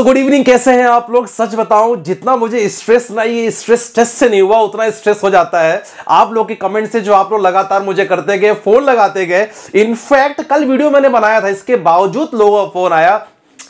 तो good evening कैसे हैं आप लोग सच बताऊं जितना मुझे स्ट्रेस ना ये स्ट्रेस टेस्ट से नहीं हुआ उतना स्ट्रेस हो जाता है आप लोग के कमेंट से जो आप लोग लगातार मुझे करते गए फोन लगाते गए इनफैक्ट कल वीडियो मैंने बनाया था इसके बावजूद लोगों का फोन आया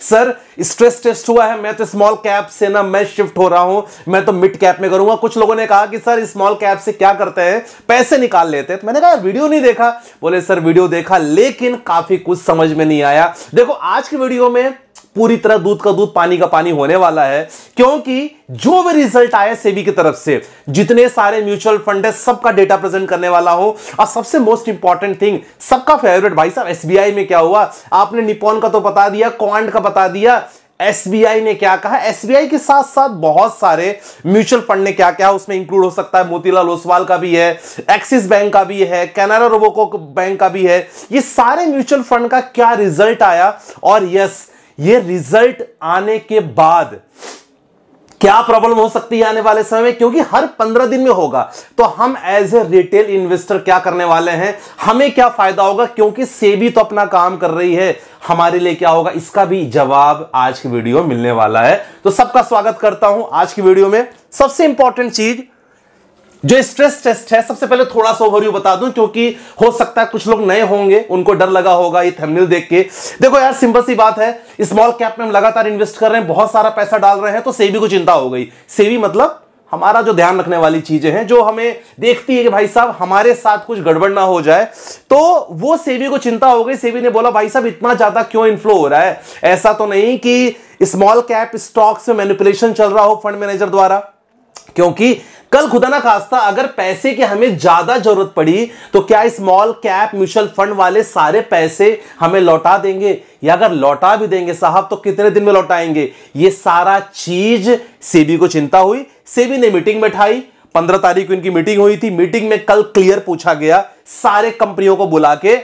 सर स्ट्रेस टेस्ट हुआ है मैं तो स्मॉल कैप से ना मैं शिफ्ट हो रहा हूं मैं तो मिड कैप में करूंगा कुछ लोगों ने कहा कि सर स्मॉल कैप से क्या करते हैं पैसे निकाल लेते हैं तो मैंने कहा वीडियो नहीं देखा बोले सर वीडियो देखा लेकिन काफी कुछ समझ में नहीं आया देखो आज के वीडियो में पूरी तरह दूध का दूध पानी का पानी होने वाला है क्योंकि जो भी रिजल्ट आया सेबी की तरफ से जितने सारे म्यूचुअल फंड है सबका डेटा प्रेजेंट करने वाला हो और सबसे मोस्ट इंपॉर्टेंट थिंग सबका फेवरेट भाई साहब एसबीआई में क्या हुआ आपने निपोन का तो बता दिया क्वांट का बता दिया एसबीआई ने क्या कहा एसबीआई के साथ साथ बहुत सारे म्यूचुअल फंड ने क्या कहा उसमें इंक्लूड हो सकता है मोतीलाल ओसवाल का भी है एक्सिस बैंक का भी है कैनारा रोबोको बैंक का भी है ये सारे म्यूचुअल फंड का क्या रिजल्ट आया और यस ये रिजल्ट आने के बाद क्या प्रॉब्लम हो सकती है आने वाले समय में क्योंकि हर पंद्रह दिन में होगा तो हम एज ए रिटेल इन्वेस्टर क्या करने वाले हैं हमें क्या फायदा होगा क्योंकि सेबी तो अपना काम कर रही है हमारे लिए क्या होगा इसका भी जवाब आज की वीडियो मिलने वाला है तो सबका स्वागत करता हूं आज की वीडियो में सबसे इंपॉर्टेंट चीज जो स्ट्रेस टेस्ट है सबसे पहले थोड़ा सा ओवरव्यू बता दूं क्योंकि हो सकता है कुछ लोग नए होंगे उनको डर लगा होगा ये थंबनेल देख के देखो यार सिंपल सी बात है स्मॉल कैप में हम लगातार इन्वेस्ट कर रहे हैं बहुत सारा पैसा डाल रहे हैं तो सेवी को चिंता हो गई सेवी मतलब हमारा जो ध्यान रखने वाली चीजें हैं जो हमें देखती है कि भाई साहब हमारे साथ कुछ गड़बड़ ना हो जाए तो वो सेवी को चिंता हो गई सेवी ने बोला भाई साहब इतना ज्यादा क्यों इन्फ्लो हो रहा है ऐसा तो नहीं कि स्मॉल कैप स्टॉक्स में मैनिपुलेशन चल रहा हो फंड मैनेजर द्वारा क्योंकि कल खुदा ना खास्ता अगर पैसे की हमें ज्यादा जरूरत पड़ी तो क्या स्मॉल कैप म्यूचुअल फंड वाले सारे पैसे हमें लौटा देंगे या अगर लौटा भी देंगे साहब तो कितने दिन में लौटाएंगे ये सारा चीज सेबी को चिंता हुई सेबी ने मीटिंग में ठाई पंद्रह तारीख को इनकी मीटिंग हुई थी मीटिंग में कल क्लियर पूछा गया सारे कंपनियों को बुला के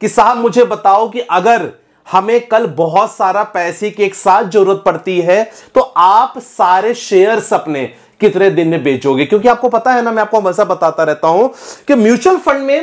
कि साहब मुझे बताओ कि अगर हमें कल बहुत सारा पैसे की एक साथ जरूरत पड़ती है तो आप सारे शेयर्स अपने कितने दिन में बेचोगे क्योंकि आपको पता है ना मैं आपको हमेशा बताता रहता हूं कि म्यूचुअल फंड में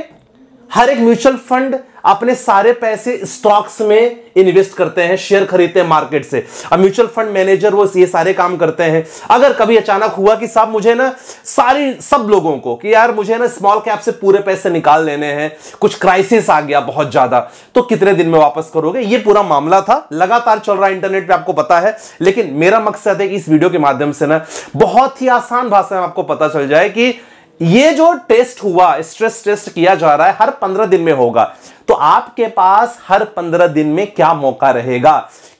हर एक म्यूचुअल फंड अपने सारे पैसे स्टॉक्स में इन्वेस्ट करते हैं शेयर खरीदते हैं मार्केट से अब म्यूचुअल फंड मैनेजर वो ये सारे काम करते हैं अगर कभी अचानक हुआ कि साहब मुझे ना सारी सब लोगों को कि यार मुझे ना स्मॉल कैप से पूरे पैसे निकाल लेने हैं कुछ क्राइसिस आ गया बहुत ज्यादा तो कितने दिन में वापस करोगे ये पूरा मामला था लगातार चल रहा है इंटरनेट पर आपको पता है लेकिन मेरा मकसद है कि इस वीडियो के माध्यम से ना बहुत ही आसान भाषा में आपको पता चल जाए कि ये जो टेस्ट हुआ स्ट्रेस टेस्ट किया जा रहा है हर पंद्रह दिन में होगा तो आपके पास हर पंद्रह दिन में क्या मौका रहेगा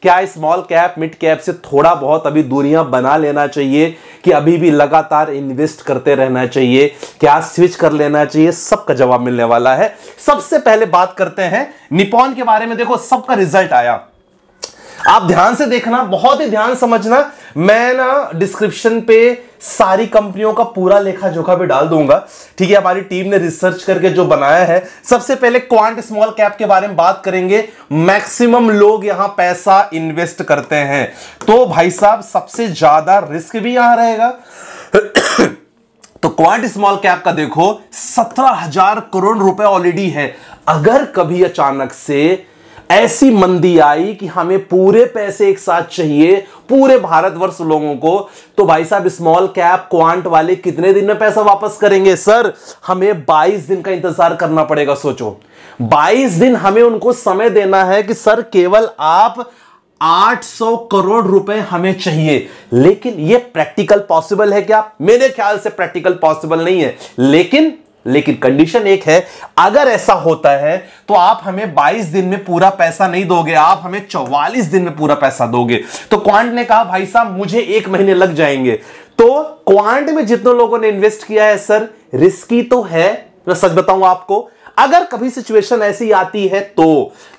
क्या स्मॉल कैप मिड कैप से थोड़ा बहुत अभी दूरियां बना लेना चाहिए कि अभी भी लगातार इन्वेस्ट करते रहना चाहिए क्या स्विच कर लेना चाहिए सबका जवाब मिलने वाला है सबसे पहले बात करते हैं निपॉन के बारे में देखो सबका रिजल्ट आया आप ध्यान से देखना बहुत ही ध्यान समझना मैं ना डिस्क्रिप्शन पे सारी कंपनियों का पूरा लेखा जोखा भी डाल दूंगा ठीक है हमारी टीम ने रिसर्च करके जो बनाया है सबसे पहले क्वांट स्मॉल कैप के बारे में बात करेंगे मैक्सिमम लोग यहां पैसा इन्वेस्ट करते हैं तो भाई साहब सबसे ज्यादा रिस्क भी यहां रहेगा तो क्वांट स्मॉल कैप का देखो सत्रह हजार करोड़ रुपए ऑलरेडी है अगर कभी अचानक से ऐसी मंदी आई कि हमें पूरे पैसे एक साथ चाहिए पूरे भारतवर्ष लोगों को तो भाई साहब स्मॉल कैप क्वांट वाले कितने दिन में पैसा वापस करेंगे सर हमें 22 दिन का इंतजार करना पड़ेगा सोचो 22 दिन हमें उनको समय देना है कि सर केवल आप 800 करोड़ रुपए हमें चाहिए लेकिन यह प्रैक्टिकल पॉसिबल है क्या मेरे ख्याल से प्रैक्टिकल पॉसिबल नहीं है लेकिन लेकिन कंडीशन एक है अगर ऐसा होता है तो आप हमें 22 दिन में पूरा पैसा नहीं दोगे आप हमें 44 दिन में पूरा पैसा दोगे तो क्वांट ने कहा भाई साहब मुझे एक महीने लग जाएंगे तो क्वांट में जितने लोगों ने इन्वेस्ट किया है सर रिस्की तो है मैं सच बताऊं आपको अगर कभी सिचुएशन ऐसी आती है तो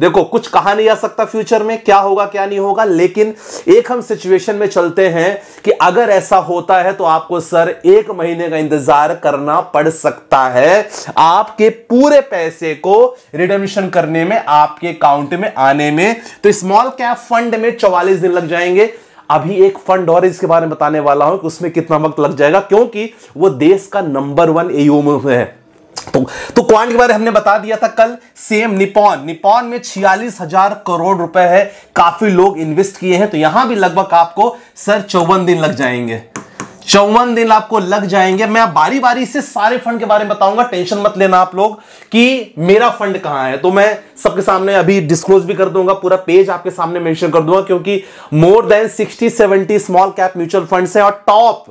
देखो कुछ कहा नहीं जा सकता फ्यूचर में क्या होगा क्या नहीं होगा लेकिन एक हम सिचुएशन में चलते हैं कि अगर ऐसा होता है तो आपको सर एक महीने का इंतजार करना पड़ सकता है आपके पूरे पैसे को रिडमिशन करने में आपके अकाउंट में आने में तो स्मॉल कैप फंड में चौवालीस दिन लग जाएंगे अभी एक फंड और इसके बारे में बताने वाला हूं कि उसमें कितना वक्त लग जाएगा क्योंकि वो देश का नंबर वन एयूम है तो तो क्वांट के बारे हमने बता दिया था कल सेम निपॉन निपॉन में छियालीस हजार करोड़ रुपए है काफी लोग इन्वेस्ट किए हैं तो यहां भी लगभग आपको सर चौवन दिन लग जाएंगे चौवन दिन आपको लग जाएंगे मैं बारी बारी से सारे फंड के बारे में बताऊंगा टेंशन मत लेना आप लोग कि मेरा फंड कहां है तो मैं सबके सामने अभी डिस्क्लोज भी कर दूंगा पूरा पेज आपके सामने मेंशन कर दूंगा क्योंकि more than sixty seventy small cap mutual funds हैं और top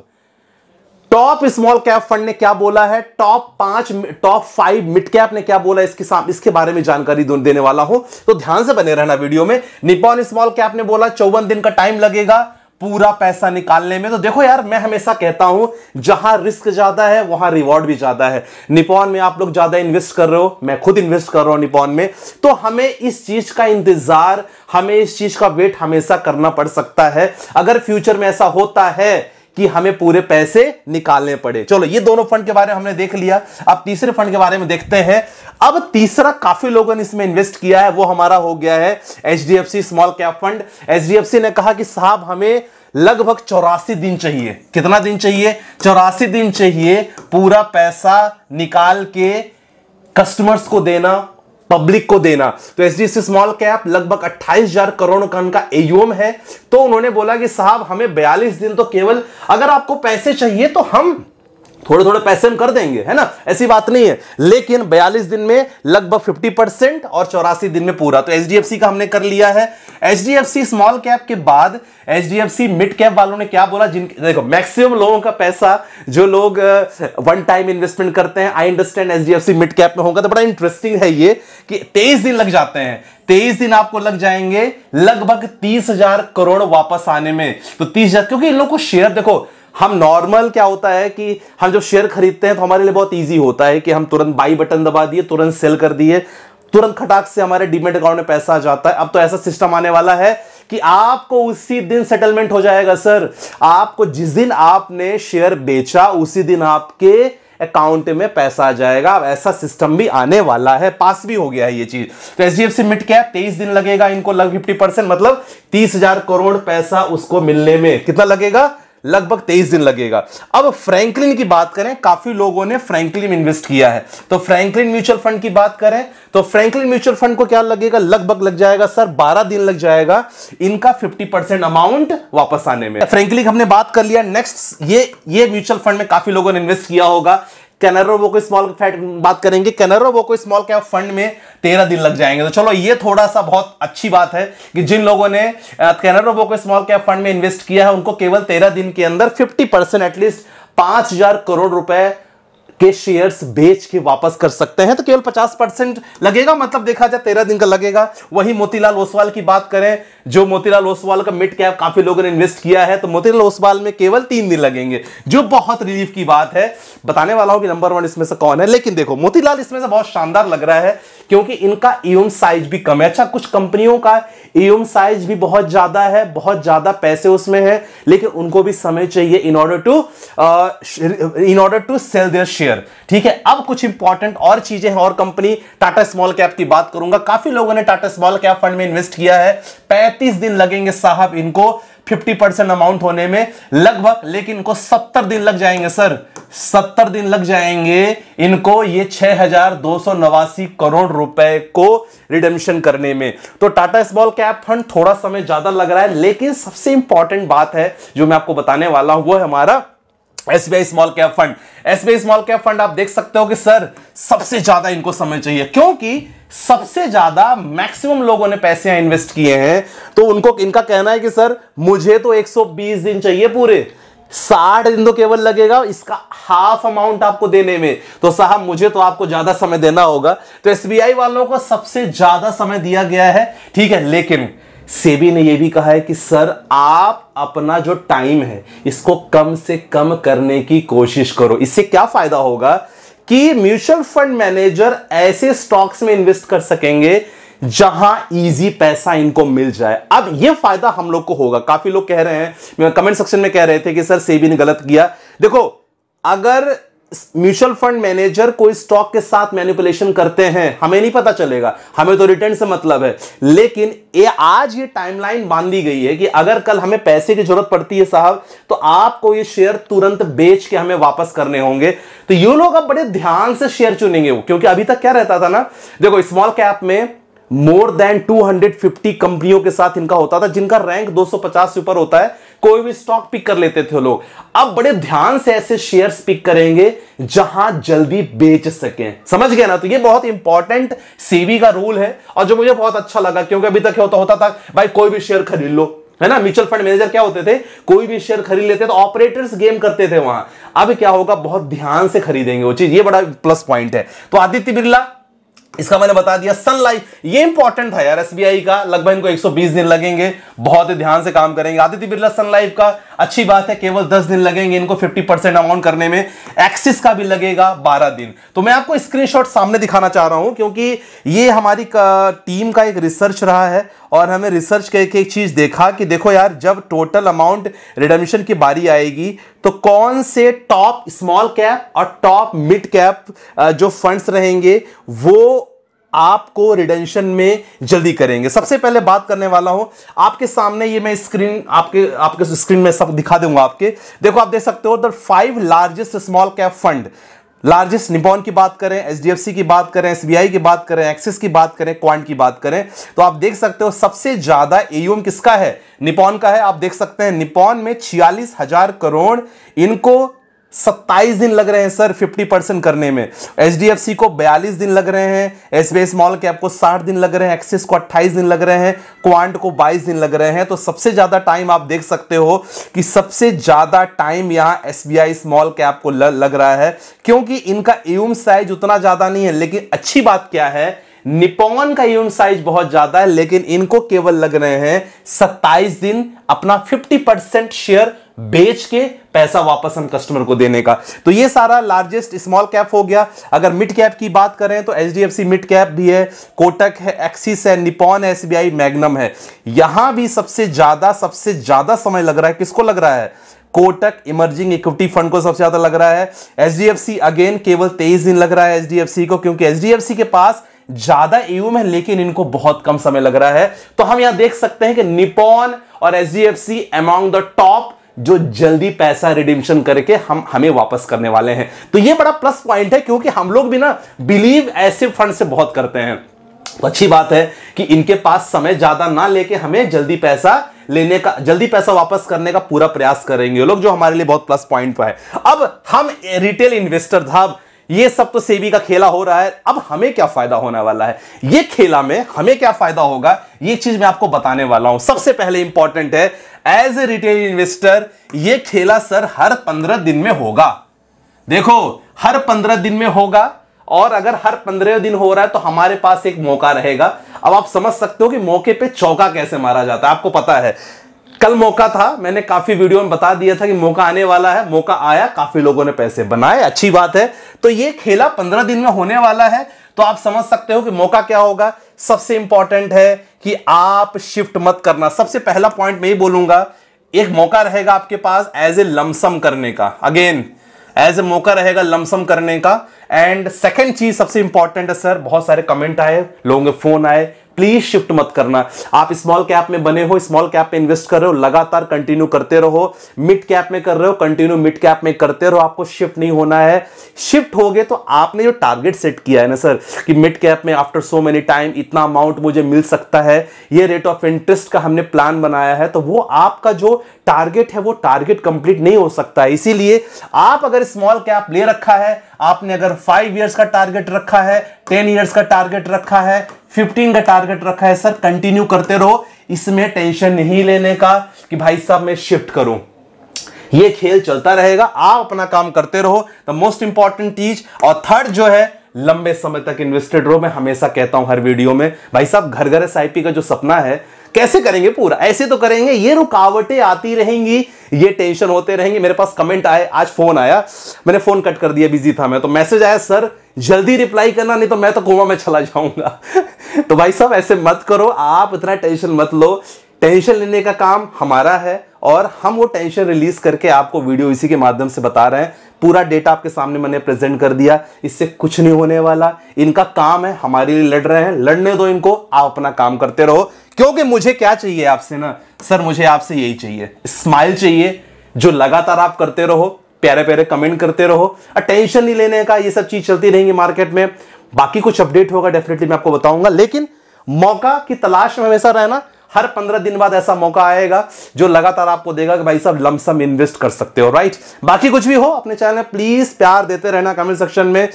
top small cap fund ने क्या बोला है टॉप पांच टॉप फाइव मिड कैप ने क्या बोला इसके साथ इसके बारे में जानकारी देने वाला हूं तो ध्यान से बने रहना वीडियो में निपॉन स्मॉल कैप ने बोला चौवन दिन का टाइम लगेगा पूरा पैसा निकालने में तो देखो यार मैं हमेशा कहता हूं जहां रिस्क ज्यादा है वहां रिवॉर्ड भी ज्यादा है निपॉन में आप लोग ज्यादा इन्वेस्ट कर रहे हो मैं खुद इन्वेस्ट कर रहा हूं निपॉन में तो हमें इस चीज का इंतजार हमें इस चीज का वेट हमेशा करना पड़ सकता है अगर फ्यूचर में ऐसा होता है कि हमें पूरे पैसे निकालने पड़े चलो ये दोनों फंड के बारे में हमने देख लिया अब तीसरे फंड के बारे में देखते हैं अब तीसरा काफी लोगों ने इसमें इन्वेस्ट किया है वो हमारा हो गया है H small cap fund H ने कहा कि साहब हमें लगभग चौरासी दिन चाहिए कितना दिन चाहिए चौरासी दिन चाहिए पूरा पैसा निकाल के कस्टमर्स को देना पब्लिक को देना तो एच स्मॉल कैप लगभग अट्ठाईस हजार करोड़ का उनका एयूएम है तो उन्होंने बोला कि साहब हमें बयालीस दिन तो केवल अगर आपको पैसे चाहिए तो हम थोड़े थोड़े पैसे हम कर देंगे है ना ऐसी बात नहीं है लेकिन 42 दिन में लगभग 50 परसेंट और चौरासी दिन में पूरा तो एच का हमने कर लिया है एच स्मॉल कैप के बाद एच मिड कैप वालों ने क्या बोला जिन देखो मैक्सिमम लोगों का पैसा जो लोग वन टाइम इन्वेस्टमेंट करते हैं I understand H mid cap में होगा तो बड़ा इंटरेस्टिंग है ये कि तेईस दिन लग जाते हैं तेईस दिन आपको लग जाएंगे लगभग तीस हजार करोड़ वापस आने में तो तीस हजार क्योंकि इन लोग को शेयर देखो हम नॉर्मल क्या होता है कि हम जब शेयर खरीदते हैं तो हमारे लिए बहुत ईजी होता है कि हम तुरंत बाई बटन दबा दिए तुरंत सेल कर दिए तुरंत खटाक से हमारे डिमेट अकाउंट में पैसा आ जाता है अब तो ऐसा सिस्टम आने वाला है कि आपको उसी दिन सेटलमेंट हो जाएगा सर आपको जिस दिन आपने शेयर बेचा उसी दिन आपके अकाउंट में पैसा आ जाएगा अब ऐसा सिस्टम भी आने वाला है पास भी हो गया है ये चीज तो एच डी एफ सी तेईस दिन लगेगा इनको लग फिफ्टी परसेंट मतलब तीस हजार करोड़ पैसा उसको मिलने में कितना लगेगा लगभग तेईस दिन लगेगा अब फ्रैंकलिन की बात करें काफी लोगों ने फ्रैंकलिन इन्वेस्ट किया है तो फ्रैंकलिन म्यूचुअल फंड की बात करें तो फ्रैंकलिन म्यूचुअल फंड को क्या लगेगा लगभग लग जाएगा सर बारह दिन लग जाएगा इनका फिफ्टी परसेंट अमाउंट वापस आने में फ्रेंकलिन हमने बात कर लिया नेक्स्ट ये ये म्यूचुअल फंड में काफी लोगों ने इन्वेस्ट किया होगा कैनरो वो स्मॉल फैट बात करेंगे कैनरो वो स्मॉल कैप फंड में तेरह दिन लग जाएंगे तो चलो ये थोड़ा सा बहुत अच्छी बात है कि जिन लोगों ने कैनरो वो को स्मॉल कैप फंड में इन्वेस्ट किया है उनको केवल तेरह दिन के अंदर फिफ्टी परसेंट एटलीस्ट पांच हजार करोड़ रुपए के शेयर्स बेच के वापस कर सकते हैं तो केवल 50 परसेंट लगेगा मतलब देखा जाए तेरह दिन का लगेगा वही मोतीलाल ओसवाल की बात करें जो मोतीलाल ओसवाल का मिड कैप काफी लोगों ने इन्वेस्ट किया है तो मोतीलाल ओसवाल में केवल तीन दिन लगेंगे जो बहुत रिलीफ की बात है बताने वाला हूं कि नंबर वन इसमें से कौन है लेकिन देखो मोतीलाल इसमें से बहुत शानदार लग रहा है क्योंकि इनका ईओम साइज भी कम है अच्छा कुछ कंपनियों का ईओम साइज भी बहुत ज्यादा है बहुत ज्यादा पैसे उसमें है लेकिन उनको भी समय चाहिए in order to in order to sell their share ठीक है अब कुछ इंपॉर्टेंट और चीजें हैं और कंपनी टाटा स्मॉल कैप की बात करूंगा काफी लोगों ने टाटा स्मॉल कैप फंड में इन्वेस्ट किया है 35 दिन लगेंगे साहब इनको 50 परसेंट अमाउंट होने में लगभग लेकिन इनको 70 दिन लग जाएंगे सर 70 दिन लग जाएंगे इनको ये छह करोड़ रुपए को रिडेम्शन करने में तो टाटा स्मॉल कैप फंड थोड़ा समय ज्यादा लग रहा है लेकिन सबसे इंपॉर्टेंट बात है जो मैं आपको बताने वाला हूं वो है हमारा SBI small cap fund SBI small cap fund आप देख सकते हो कि सर सबसे ज्यादा इनको समय चाहिए क्योंकि सबसे ज्यादा मैक्सिमम लोगों ने पैसे इन्वेस्ट किए हैं तो उनको इनका कहना है कि सर मुझे तो 120 दिन चाहिए पूरे साठ दिन तो केवल लगेगा इसका हाफ अमाउंट आपको देने में तो साहब मुझे तो आपको ज्यादा समय देना होगा तो एसबीआई वालों को सबसे ज्यादा समय दिया गया है ठीक है लेकिन सेबी ने यह भी कहा है कि सर आप अपना जो टाइम है इसको कम से कम करने की कोशिश करो इससे क्या फायदा होगा कि म्यूचुअल फंड मैनेजर ऐसे स्टॉक्स में इन्वेस्ट कर सकेंगे जहां इजी पैसा इनको मिल जाए अब ये फायदा हम लोग को होगा काफी लोग कह रहे हैं कमेंट सेक्शन में कह रहे थे कि सर सेबी ने गलत किया देखो अगर म्यूचुअल फंड मैनेजर कोई स्टॉक के साथ मैनिपुलेशन करते हैं हमें नहीं पता चलेगा हमें तो रिटर्न से मतलब है लेकिन ये आज ये टाइमलाइन बांध दी गई है कि अगर कल हमें पैसे की जरूरत पड़ती है साहब तो आपको ये शेयर तुरंत बेच के हमें वापस करने होंगे तो ये लोग अब बड़े ध्यान से शेयर चुनेंगे क्योंकि अभी तक क्या रहता था ना देखो स्मॉल कैप में मोर देन 250 कंपनियों के साथ इनका होता था जिनका रैंक 250 से ऊपर होता है कोई भी स्टॉक पिक कर लेते थे लोग अब बड़े ध्यान से ऐसे शेयर्स पिक करेंगे जहां जल्दी बेच सके समझ गया ना तो ये बहुत इंपॉर्टेंट सीवी का रूल है और जो मुझे बहुत अच्छा लगा क्योंकि अभी तक होता होता था भाई कोई भी शेयर खरीद लो है ना म्यूचुअल फंड मैनेजर क्या होते थे कोई भी शेयर खरीद लेते तो ऑपरेटर्स गेम करते थे वहां अब क्या होगा बहुत ध्यान से खरीदेंगे वो चीज ये बड़ा प्लस पॉइंट है तो आदित्य बिरला इसका मैंने बता दिया सनलाइफ ये इंपॉर्टेंट था यार एसबीआई का लगभग इनको 120 दिन लगेंगे बहुत ही ध्यान से काम करेंगे आदित्य बिरला सनलाइफ का अच्छी बात है केवल दस दिन लगेंगे इनको फिफ्टी परसेंट अमाउंट करने में एक्सिस का भी लगेगा बारह दिन तो मैं आपको स्क्रीनशॉट सामने दिखाना चाह रहा हूं क्योंकि ये हमारी का, टीम का एक रिसर्च रहा है और हमें रिसर्च करके एक चीज देखा कि देखो यार जब टोटल अमाउंट रिडमिशन की बारी आएगी तो कौन से टॉप स्मॉल कैप और टॉप मिड कैप जो फंड्स रहेंगे वो आपको रिडेंशन में जल्दी करेंगे सबसे पहले बात करने वाला हूं आपके सामने ये मैं स्क्रीन आपके आपके स्क्रीन में सब दिखा दूंगा आपके देखो आप देख सकते हो the five largest small cap fund largest Nippon की बात करें एच की बात करें एस की बात करें एक्सिस की बात करें क्वांट की बात करें तो आप देख सकते हो सबसे ज्यादा एयूएम किसका है निपॉन का है आप देख सकते हैं निपॉन में छियालीस हजार करोड़ इनको सत्ताईस दिन लग रहे हैं सर फिफ्टी परसेंट करने में एच डी एफ सी को बयालीस दिन लग रहे हैं एस बी स्मॉल के आपको साठ दिन लग रहे हैं एक्सिस को अट्ठाईस दिन लग रहे हैं क्वांट को बाईस दिन लग रहे हैं तो सबसे ज़्यादा टाइम आप देख सकते हो कि सबसे ज़्यादा टाइम यहाँ एस बी आई स्मॉल के आपको लग रहा है क्योंकि इनका एम साइज उतना ज़्यादा नहीं है लेकिन अच्छी बात क्या है निपोन का यून साइज बहुत ज्यादा है लेकिन इनको केवल लग रहे हैं 27 दिन अपना 50 परसेंट शेयर बेच के पैसा वापस हम कस्टमर को देने का तो ये सारा लार्जेस्ट स्मॉल कैप हो गया अगर मिड कैप की बात करें तो H D F C mid cap भी है कोटक है एक्सिस है Nippon S B I Magnum है यहां भी सबसे ज्यादा सबसे ज्यादा समय लग रहा है किसको लग रहा है कोटक इमर्जिंग इक्विटी फंड को सबसे ज्यादा लग रहा है एच अगेन केवल तेईस दिन लग रहा है एच को क्योंकि एच के पास ज्यादा एयूम है लेकिन इनको बहुत कम समय लग रहा है तो हम यहां देख सकते हैं कि निपॉन और H D F C among the top जो जल्दी पैसा रिडिमशन करके हम हमें वापस करने वाले हैं तो ये बड़ा प्लस पॉइंट है क्योंकि हम लोग भी ना बिलीव ऐसे फंड से बहुत करते हैं तो अच्छी बात है कि इनके पास समय ज्यादा ना लेके हमें जल्दी पैसा लेने का जल्दी पैसा वापस करने का पूरा प्रयास करेंगे लोग जो हमारे लिए बहुत प्लस पॉइंट पर है अब हम रिटेल इन्वेस्टर था ये सब तो सेबी का खेला हो रहा है अब हमें क्या फायदा होने वाला है ये खेला में हमें क्या फायदा होगा ये चीज मैं आपको बताने वाला हूं सबसे पहले इंपॉर्टेंट है एज ए रिटेल इन्वेस्टर ये खेला सर हर पंद्रह दिन में होगा देखो हर पंद्रह दिन में होगा और अगर हर पंद्रह दिन हो रहा है तो हमारे पास एक मौका रहेगा अब आप समझ सकते हो कि मौके पे चौका कैसे मारा जाता है आपको पता है कल मौका था मैंने काफी वीडियो में बता दिया था कि मौका आने वाला है मौका आया काफी लोगों ने पैसे बनाए अच्छी बात है तो ये खेला पंद्रह दिन में होने वाला है तो आप समझ सकते हो कि मौका क्या होगा सबसे इंपॉर्टेंट है कि आप शिफ्ट मत करना सबसे पहला पॉइंट मैं ही बोलूंगा एक मौका रहेगा आपके पास एज ए लमसम करने का अगेन एज ए मौका रहेगा लमसम करने का एंड सेकेंड चीज सबसे इंपॉर्टेंट है सर बहुत सारे कमेंट आए लोगों के फोन आए प्लीज शिफ्ट मत करना आप स्मॉल कैप में बने हो स्मॉल कैप में इन्वेस्ट कर रहे हो लगातार कंटिन्यू करते रहो मिड कैप में कर रहे हो कंटिन्यू मिड कैप में करते रहो आपको शिफ्ट नहीं होना है शिफ्ट हो गए तो आपने जो टारगेट सेट किया है ना सर कि मिड कैप में आफ्टर सो मेनी टाइम इतना अमाउंट मुझे मिल सकता है ये रेट ऑफ इंटरेस्ट का हमने प्लान बनाया है तो वो आपका जो टारगेट है वो टारगेट कंप्लीट नहीं हो सकता है इसीलिए आप अगर स्मॉल कैप ले रखा है आपने अगर फाइव ईयर्स का टारगेट रखा है टेन ईयर्स का टारगेट रखा है 15 का टारगेट रखा है सर कंटिन्यू करते रहो इसमें टेंशन नहीं लेने का कि भाई साहब मैं शिफ्ट करूं ये खेल चलता रहेगा आप अपना काम करते रहो द मोस्ट इंपॉर्टेंट चीज और थर्ड जो है लंबे समय तक इन्वेस्टेड रहो मैं हमेशा कहता हूं हर वीडियो में भाई साहब घर घर एस का जो सपना है कैसे करेंगे पूरा ऐसे तो करेंगे ये रुकावटें आती रहेंगी ये टेंशन होते रहेंगे मेरे पास कमेंट आए आज फोन आया मैंने फोन कट कर दिया बिजी था मैं तो मैसेज आया सर जल्दी रिप्लाई करना नहीं तो मैं तो कोमा में चला जाऊंगा तो भाई साहब ऐसे मत करो आप इतना टेंशन मत लो टेंशन लेने का काम हमारा है और हम वो टेंशन रिलीज करके आपको वीडियो इसी के माध्यम से बता रहे हैं पूरा डेटा आपके सामने मैंने प्रेजेंट कर दिया इससे कुछ नहीं होने वाला इनका काम है हमारे लिए लड़ रहे हैं लड़ने दो इनको आप अपना काम करते रहो क्योंकि मुझे क्या चाहिए आपसे ना सर मुझे आपसे यही चाहिए स्माइल चाहिए जो लगातार आप करते रहो प्यारे प्यारे कमेंट करते रहो अटेंशन टेंशन नहीं लेने का ये सब चीज चलती रहेंगी मार्केट में बाकी कुछ अपडेट होगा डेफिनेटली मैं आपको बताऊंगा लेकिन मौका की तलाश में हमेशा रहना हर पंद्रह दिन बाद ऐसा मौका आएगा जो लगातार आपको देगा कि भाई साहब लमसम इन्वेस्ट कर सकते हो राइट बाकी कुछ भी हो अपने चैनल प्लीज प्यार देते रहना कमेंट सेक्शन में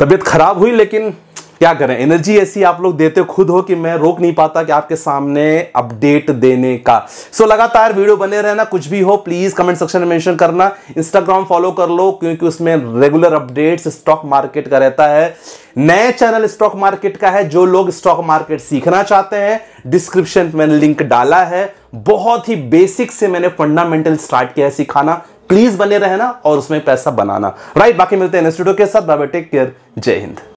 तबीयत खराब हुई लेकिन क्या करें एनर्जी ऐसी आप लोग देते खुद हो कि मैं रोक नहीं पाता कि आपके सामने अपडेट देने का सो so, लगातार वीडियो बने रहना कुछ भी हो प्लीज कमेंट सेक्शन में मेंशन करना इंस्टाग्राम फॉलो कर लो क्योंकि उसमें रेगुलर अपडेट्स स्टॉक मार्केट का रहता है नए चैनल स्टॉक मार्केट का है जो लोग स्टॉक मार्केट सीखना चाहते हैं डिस्क्रिप्शन में लिंक डाला है बहुत ही बेसिक से मैंने फंडामेंटल स्टार्ट किया है सिखाना प्लीज बने रहना और उसमें पैसा बनाना राइट बाकी मिलते हैं के साथ बाबा टेक केयर जय हिंद